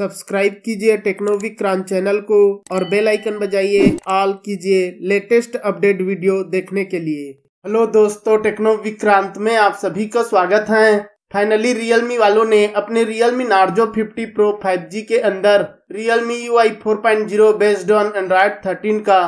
subscribe कीजिए टेक्नोविक crunch channel को और बेल आइकन बजाइए ऑल कीजिए लेटेस्ट अपडेट वीडियो देखने के लिए हेलो दोस्तों टेक्नो विक्रांत में आप सभी का स्वागत है फाइनली रियलमी वालों ने अपने रियलमी नार्जो 50 प्रो 5G के अंदर Realme U I four point zero based on Android thirteen का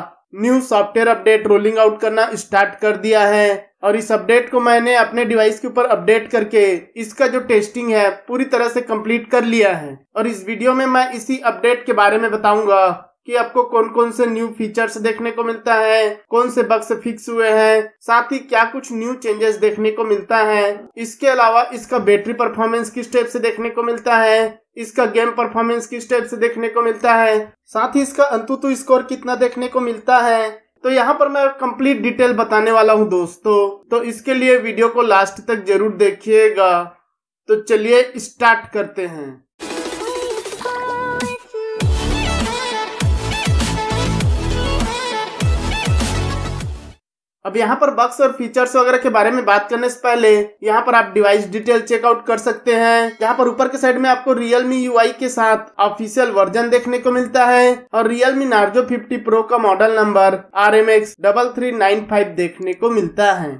new software update rolling out करना स्टार्ट कर दिया है और इस अपडेट को मैंने अपने डिवाइस के ऊपर अपडेट करके इसका जो टेस्टिंग है पूरी तरह से कंप्लीट कर लिया है और इस वीडियो में मैं इसी अपडेट के बारे में बताऊंगा कि आपको कौन कौन से न्यू फीचर्स देखने को मिलता है कौन से बग्स फिक्स हुए हैं साथ ही क्या कुछ न्यू चेंजेस देखने को मिलता है इसके अलावा इसका बैटरी परफॉर्मेंस किस टाइप से देखने को मिलता है इसका गेम परफॉर्मेंस किस टाइप से देखने को मिलता है साथ ही इसका अंतुतु स्कोर कितना देखने को मिलता है तो यहाँ पर मैं कंप्लीट डिटेल बताने वाला हूँ दोस्तों तो इसके लिए वीडियो को लास्ट तक जरूर देखिएगा तो चलिए स्टार्ट करते हैं अब यहाँ पर बक्स और फीचर्स वगैरह के बारे में बात करने से पहले यहाँ पर आप डिवाइस डिटेल चेकआउट कर सकते हैं यहाँ पर ऊपर के साइड में आपको Realme यू के साथ ऑफिशियल वर्जन देखने को मिलता है और रियलमी नार्जो 50 प्रो का model number R M X double three nine five देखने को मिलता है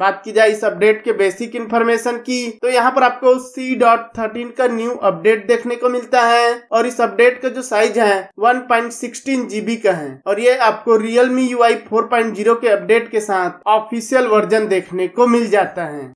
बात की जाए इस अपडेट के बेसिक इन्फॉर्मेशन की तो यहाँ पर आपको सी डॉट थर्टीन का न्यू अपडेट देखने को मिलता है और इस अपडेट का जो साइज है 1.16 जीबी का है और ये आपको Realme U I four point zero के अपडेट के साथ ऑफिशियल वर्जन देखने को मिल जाता है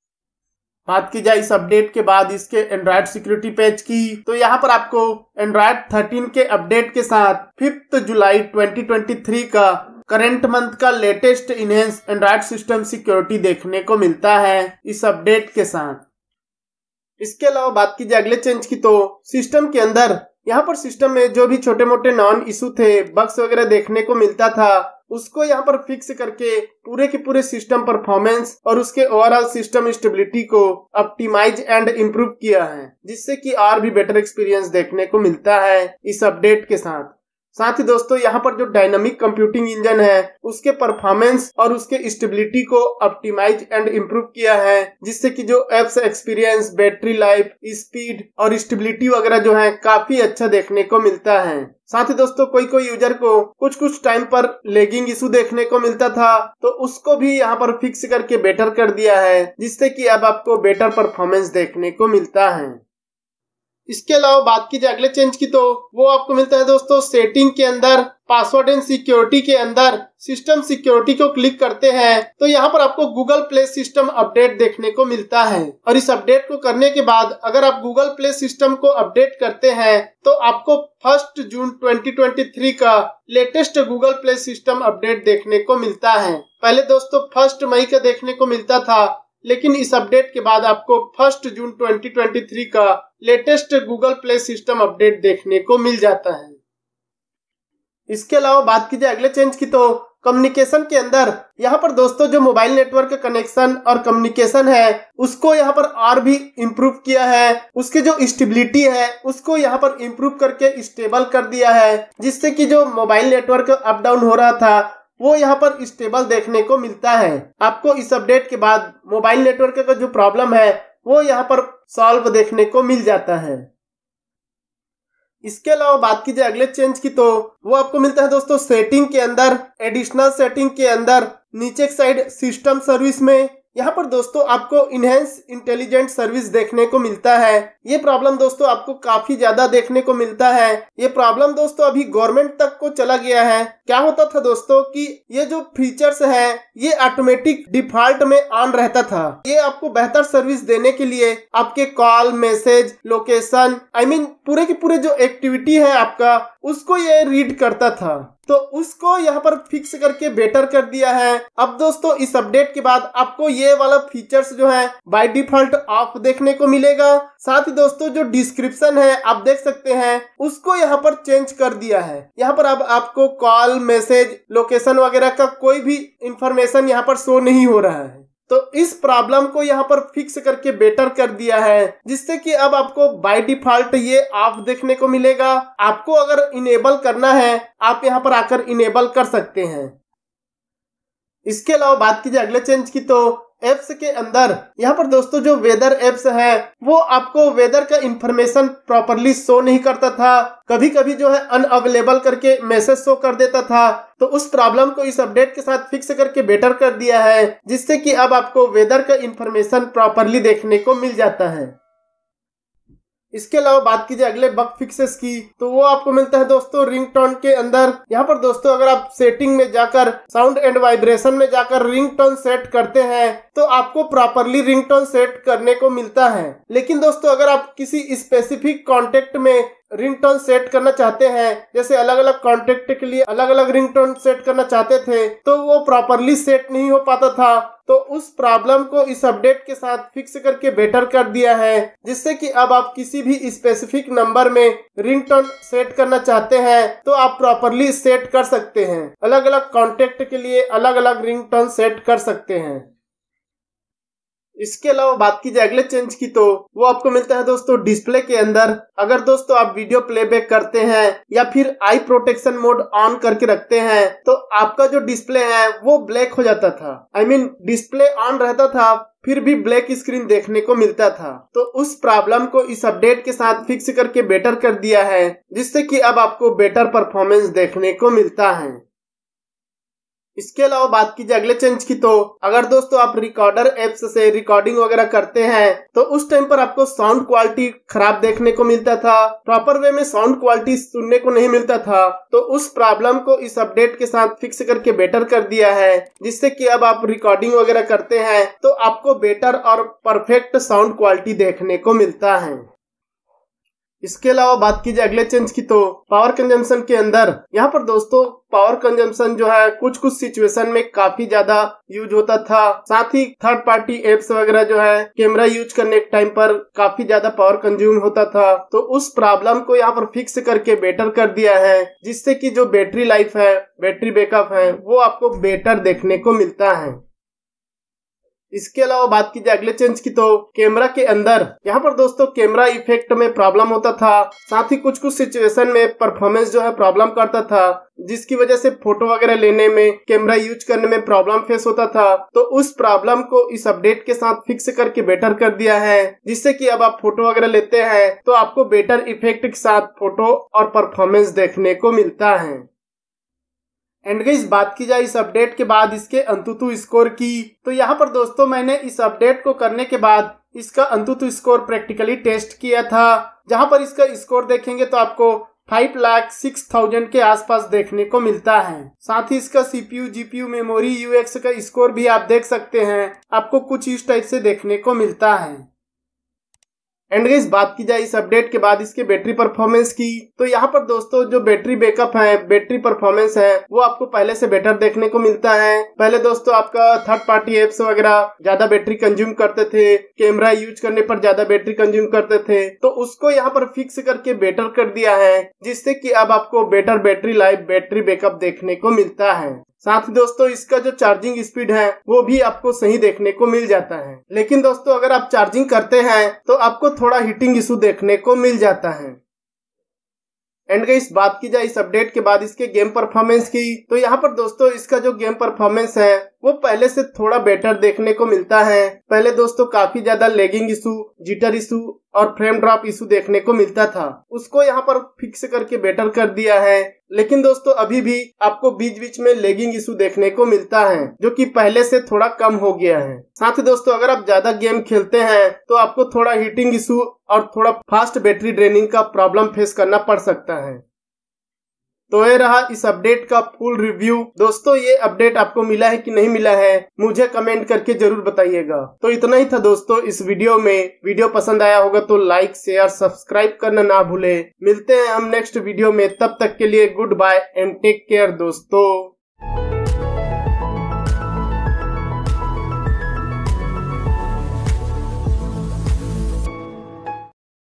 बात की जाए इस अपडेट के बाद इसके एंड्रॉयड सिक्योरिटी पेज की तो यहाँ पर आपको एंड्रॉयड 13 के अपडेट के साथ फिफ्थ जुलाई 2023 का करेंट मंथ का latest enhance Android system security देखने को मिलता है इस अपडेट के साथ इसके अलावा बात कीजिए अगले चेंज की तो सिस्टम के अंदर यहाँ पर सिस्टम में जो भी छोटे मोटे नॉन इशू थे बग्स वगैरह देखने को मिलता था उसको यहाँ पर फिक्स करके पूरे के पूरे सिस्टम परफॉर्मेंस और उसके ओवरऑल सिस्टम स्टेबिलिटी को ऑप्टिमाइज एंड इम्प्रूव किया है जिससे कि और भी बेटर एक्सपीरियंस देखने को मिलता है इस अपडेट के साथ साथ ही दोस्तों यहाँ पर जो डायनामिक कंप्यूटिंग इंजन है उसके परफॉर्मेंस और उसके स्टेबिलिटी को ऑप्टिमाइज एंड इम्प्रूव किया है जिससे कि जो apps experience battery life speed और स्टेबिलिटी वगैरह जो है काफी अच्छा देखने को मिलता है साथ ही दोस्तों कोई कोई यूजर को कुछ कुछ टाइम पर लेगिंग इशू देखने को मिलता था तो उसको भी यहाँ पर फिक्स करके बेटर कर दिया है जिससे कि अब आपको बेटर परफॉर्मेंस देखने को मिलता है इसके अलावा बात की जाए अगले चेंज की तो वो आपको मिलता है दोस्तों सेटिंग के अंदर पासवर्ड एंड सिक्योरिटी के अंदर सिस्टम सिक्योरिटी को क्लिक करते हैं तो यहाँ पर आपको गूगल प्ले सिस्टम अपडेट देखने को मिलता है और इस अपडेट को करने के बाद अगर आप गूगल प्ले सिस्टम को अपडेट करते हैं तो आपको फर्स्ट जून 2023 का latest Google Play system update देखने को मिलता है पहले दोस्तों फर्स्ट मई का देखने को मिलता था लेकिन इस अपडेट के बाद आपको फर्स्ट जून ट्वेंटी का latest Google Play system update देखने को मिल जाता है इसके अलावा बात कीजिए अगले चेंज की तो कम्युनिकेशन के अंदर यहाँ पर दोस्तों जो मोबाइल नेटवर्क का कनेक्शन और कम्युनिकेशन है उसको यहाँ पर और भी इम्प्रूव किया है उसकी जो स्टेबिलिटी है उसको यहाँ पर इम्प्रूव करके स्टेबल कर दिया है जिससे कि जो मोबाइल नेटवर्क अप डाउन हो रहा था वो यहाँ पर स्टेबल देखने को मिलता है आपको इस अपडेट के बाद मोबाइल नेटवर्क का जो प्रॉब्लम है वो यहाँ पर सॉल्व देखने को मिल जाता है इसके अलावा बात की जाए अगले चेंज की तो वो आपको मिलता है दोस्तों सेटिंग के अंदर एडिशनल सेटिंग के अंदर नीचे साइड सिस्टम सर्विस में यहाँ पर दोस्तों आपको इनहेंस इंटेलिजेंट सर्विस देखने को मिलता है ये प्रॉब्लम दोस्तों आपको काफी ज्यादा देखने को मिलता है ये प्रॉब्लम दोस्तों अभी गवर्नमेंट तक को चला गया है क्या होता था दोस्तों कि ये जो फीचर्स है ये ऑटोमेटिक डिफॉल्ट में ऑन रहता था ये आपको बेहतर सर्विस देने के लिए आपके call message location I I mean mean, पूरे के पूरे जो एक्टिविटी है आपका उसको ये रीड करता था तो उसको यहाँ पर फिक्स करके बेटर कर दिया है अब दोस्तों इस अपडेट के बाद आपको ये वाला फीचर्स जो है बाय डिफॉल्ट ऑफ देखने को मिलेगा साथ ही दोस्तों जो डिस्क्रिप्शन है आप देख सकते हैं उसको यहाँ पर चेंज कर दिया है यहाँ पर अब आपको कॉल मैसेज लोकेशन वगैरह का कोई भी इंफॉर्मेशन यहाँ पर शो नहीं हो रहा है तो इस प्रॉब्लम को यहाँ पर फिक्स करके बेटर कर दिया है जिससे कि अब आपको बाय डिफॉल्ट ये ऑफ देखने को मिलेगा आपको अगर इनेबल करना है आप यहाँ पर आकर इनेबल कर सकते हैं इसके अलावा बात कीजिए अगले चेंज की तो एप्स के अंदर यहाँ पर दोस्तों जो वेदर एप्स है वो आपको वेदर का इंफॉर्मेशन प्रॉपरली शो नहीं करता था कभी कभी जो है अनअवेलेबल करके मैसेज शो कर देता था तो उस प्रॉब्लम को इस अपडेट के साथ फिक्स करके बेटर कर दिया है जिससे कि अब आपको वेदर का इंफॉर्मेशन प्रॉपरली देखने को मिल जाता है इसके अलावा बात कीजिए अगले बग फिक्सेस की तो वो आपको मिलता है दोस्तों रिंग टोन के अंदर यहाँ पर दोस्तों अगर आप सेटिंग में जाकर साउंड एंड वाइब्रेशन में जाकर रिंग टोन सेट करते हैं तो आपको प्रॉपरली रिंग टोन सेट करने को मिलता है लेकिन दोस्तों अगर आप किसी स्पेसिफिक कॉन्टेक्ट में रिंगटोन सेट करना चाहते हैं जैसे अलग अलग कॉन्टेक्ट के लिए अलग अलग रिंगटोन सेट करना चाहते थे तो वो प्रॉपरली सेट नहीं हो पाता था तो उस प्रॉब्लम को इस अपडेट के साथ फिक्स करके बेटर कर दिया है जिससे कि अब आप किसी भी स्पेसिफिक नंबर में रिंगटोन सेट करना चाहते हैं तो आप प्रॉपरली सेट कर सकते हैं अलग अलग कॉन्टेक्ट के लिए अलग अलग रिंगटोन सेट कर सकते हैं इसके अलावा बात की जाए अगले चेंज की तो वो आपको मिलता है दोस्तों डिस्प्ले के अंदर अगर दोस्तों आप वीडियो प्लेबैक करते हैं या फिर आई प्रोटेक्शन मोड ऑन करके रखते हैं तो आपका जो डिस्प्ले है वो ब्लैक हो जाता था I I mean mean, display on रहता था फिर भी ब्लैक स्क्रीन देखने को मिलता था तो उस प्रॉब्लम को इस अपडेट के साथ फिक्स करके बेटर कर दिया है जिससे कि अब आपको बेटर परफॉर्मेंस देखने को मिलता है इसके अलावा बात की जाए अगले चेंज की तो अगर दोस्तों आप रिकॉर्डर एप्स से रिकॉर्डिंग वगैरह करते हैं तो उस टाइम पर आपको साउंड क्वालिटी खराब देखने को मिलता था प्रॉपर वे में साउंड क्वालिटी सुनने को नहीं मिलता था तो उस प्रॉब्लम को इस अपडेट के साथ फिक्स करके बेटर कर दिया है जिससे कि अब आप रिकॉर्डिंग वगैरह करते हैं तो आपको बेटर और परफेक्ट साउंड क्वालिटी देखने को मिलता है इसके अलावा बात की जाए अगले चेंज की तो पावर कंजम्पशन के अंदर यहाँ पर दोस्तों पावर कंजम्पशन जो है कुछ कुछ सिचुएशन में काफी ज्यादा यूज होता था साथ ही थर्ड पार्टी एप्स वगैरह जो है कैमरा यूज करने के टाइम पर काफी ज्यादा पावर कंज्यूम होता था तो उस प्रॉब्लम को यहाँ पर फिक्स करके बेटर कर दिया है जिससे की जो बैटरी लाइफ है बैटरी बैकअप है वो आपको बेटर देखने को मिलता है इसके अलावा बात की जाए अगले चेंज की तो कैमरा के अंदर यहाँ पर दोस्तों कैमरा इफेक्ट में प्रॉब्लम होता था साथ ही कुछ कुछ सिचुएशन में परफॉर्मेंस जो है प्रॉब्लम करता था जिसकी वजह से फोटो वगैरह लेने में कैमरा यूज करने में प्रॉब्लम फेस होता था तो उस प्रॉब्लम को इस अपडेट के साथ फिक्स करके बेटर कर दिया है जिससे कि अब आप फोटो वगैरह लेते हैं तो आपको बेटर इफेक्ट के साथ फोटो और परफॉर्मेंस देखने को मिलता है एंड गई बात की जाए इस अपडेट के बाद इसके अंतुतु स्कोर की तो यहाँ पर दोस्तों मैंने इस अपडेट को करने के बाद इसका अंतुतु स्कोर प्रैक्टिकली टेस्ट किया था जहां पर इसका स्कोर देखेंगे तो आपको फाइव लाख सिक्स थाउजेंड के आसपास देखने को मिलता है साथ ही इसका सीपीयू जीपीयू मेमोरी यूएक्स का स्कोर भी आप देख सकते हैं आपको कुछ इस टाइप से देखने को मिलता है एंड गाइस बात की जाए इस अपडेट के बाद इसके बैटरी परफॉर्मेंस की तो यहाँ पर दोस्तों जो बैटरी बैकअप है बैटरी परफॉर्मेंस है वो आपको पहले से बेटर देखने को मिलता है पहले दोस्तों आपका थर्ड पार्टी एप्स वगैरह ज्यादा बैटरी कंज्यूम करते थे कैमरा यूज करने पर ज्यादा बैटरी कंज्यूम करते थे तो उसको यहाँ पर फिक्स करके बेटर कर दिया है जिससे की अब आपको better battery life battery backup देखने को मिलता है साथ ही दोस्तों इसका जो चार्जिंग स्पीड है वो भी आपको सही देखने को मिल जाता है लेकिन दोस्तों अगर आप चार्जिंग करते हैं तो आपको थोड़ा हीटिंग इशू देखने को मिल जाता है एंड गई बात की जाए इस अपडेट के बाद इसके गेम परफॉर्मेंस की तो यहाँ पर दोस्तों इसका जो गेम परफॉर्मेंस है वो पहले से थोड़ा बेटर देखने को मिलता है पहले दोस्तों काफी ज्यादा लेगिंग इशू जिटर इशू और फ्रेम ड्रॉप इशू देखने को मिलता था उसको यहाँ पर फिक्स करके बेटर कर दिया है लेकिन दोस्तों अभी भी आपको बीच बीच में लेगिंग इशू देखने को मिलता है जो कि पहले से थोड़ा कम हो गया है साथ ही दोस्तों अगर आप ज्यादा गेम खेलते हैं तो आपको थोड़ा हीटिंग इशू और थोड़ा फास्ट बैटरी ड्रेनिंग का प्रॉब्लम फेस करना पड़ सकता है तो ये रहा इस अपडेट का फुल रिव्यू दोस्तों ये अपडेट आपको मिला है कि नहीं मिला है मुझे कमेंट करके जरूर बताइएगा तो इतना ही था दोस्तों इस वीडियो में वीडियो पसंद आया होगा तो लाइक शेयर सब्सक्राइब करना ना भूले मिलते हैं हम नेक्स्ट वीडियो में तब तक के लिए good bye and take care दोस्तों